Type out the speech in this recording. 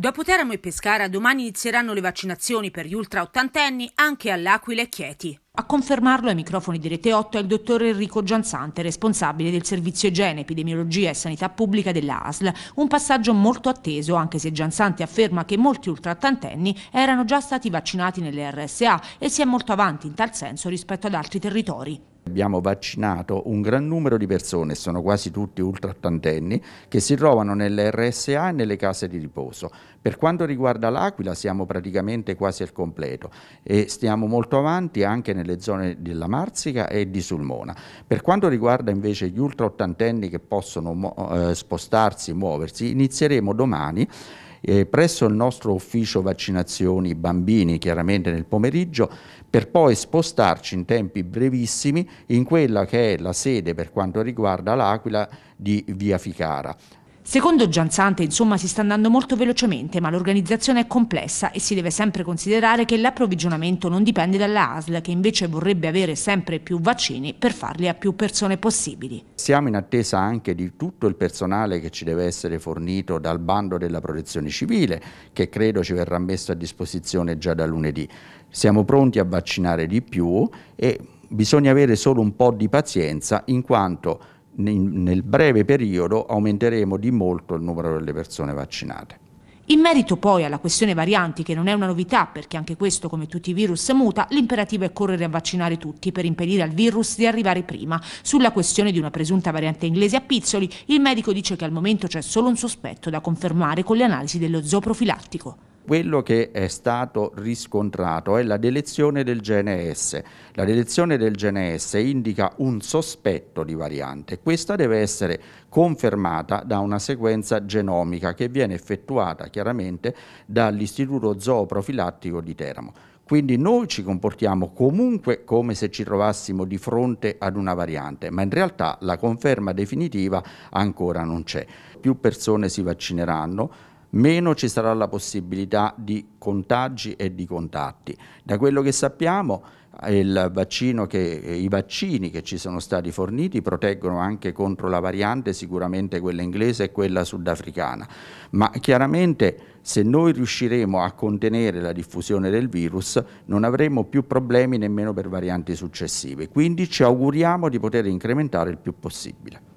Dopo Teramo e Pescara, domani inizieranno le vaccinazioni per gli ultra ottantenni anche all'Aquila e Chieti. A confermarlo ai microfoni di Rete 8 è il dottor Enrico Gianzante, responsabile del servizio igiene, epidemiologia e sanità pubblica della ASL, un passaggio molto atteso anche se Gianzante afferma che molti ultrattantenni erano già stati vaccinati nelle RSA e si è molto avanti in tal senso rispetto ad altri territori. Abbiamo vaccinato un gran numero di persone, sono quasi tutti ottantenni, che si trovano nelle RSA e nelle case di riposo. Per quanto riguarda l'Aquila siamo praticamente quasi al completo e stiamo molto avanti anche nelle zone della Marsica e di Sulmona. Per quanto riguarda invece gli ultra ottantenni che possono eh, spostarsi, muoversi, inizieremo domani eh, presso il nostro ufficio vaccinazioni bambini, chiaramente nel pomeriggio, per poi spostarci in tempi brevissimi in quella che è la sede per quanto riguarda l'Aquila di Via Ficara. Secondo Gianzante, insomma, si sta andando molto velocemente, ma l'organizzazione è complessa e si deve sempre considerare che l'approvvigionamento non dipende dalla ASL, che invece vorrebbe avere sempre più vaccini per farli a più persone possibili. Siamo in attesa anche di tutto il personale che ci deve essere fornito dal bando della protezione civile, che credo ci verrà messo a disposizione già da lunedì. Siamo pronti a vaccinare di più e bisogna avere solo un po' di pazienza, in quanto nel breve periodo aumenteremo di molto il numero delle persone vaccinate. In merito poi alla questione varianti, che non è una novità perché anche questo, come tutti i virus, muta, l'imperativo è correre a vaccinare tutti per impedire al virus di arrivare prima. Sulla questione di una presunta variante inglese a Pizzoli, il medico dice che al momento c'è solo un sospetto da confermare con le analisi dello zooprofilattico quello che è stato riscontrato è la delezione del gene S. La delezione del gene S indica un sospetto di variante. Questa deve essere confermata da una sequenza genomica che viene effettuata chiaramente dall'Istituto Zooprofilattico di Teramo. Quindi noi ci comportiamo comunque come se ci trovassimo di fronte ad una variante, ma in realtà la conferma definitiva ancora non c'è. Più persone si vaccineranno, meno ci sarà la possibilità di contagi e di contatti. Da quello che sappiamo che, i vaccini che ci sono stati forniti proteggono anche contro la variante, sicuramente quella inglese e quella sudafricana, ma chiaramente se noi riusciremo a contenere la diffusione del virus non avremo più problemi nemmeno per varianti successive, quindi ci auguriamo di poter incrementare il più possibile.